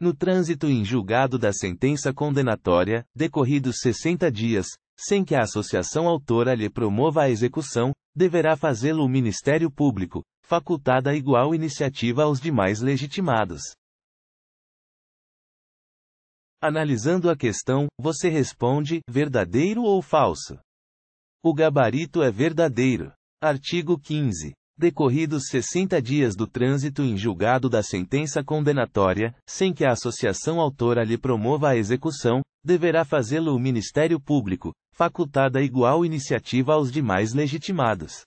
no trânsito em julgado da sentença condenatória, decorridos 60 dias, sem que a associação autora lhe promova a execução, deverá fazê-lo o Ministério Público, facultada igual iniciativa aos demais legitimados. Analisando a questão, você responde: verdadeiro ou falso? O gabarito é verdadeiro. Artigo 15 decorridos 60 dias do trânsito em julgado da sentença condenatória, sem que a associação autora lhe promova a execução, deverá fazê-lo o Ministério Público, facultada igual iniciativa aos demais legitimados.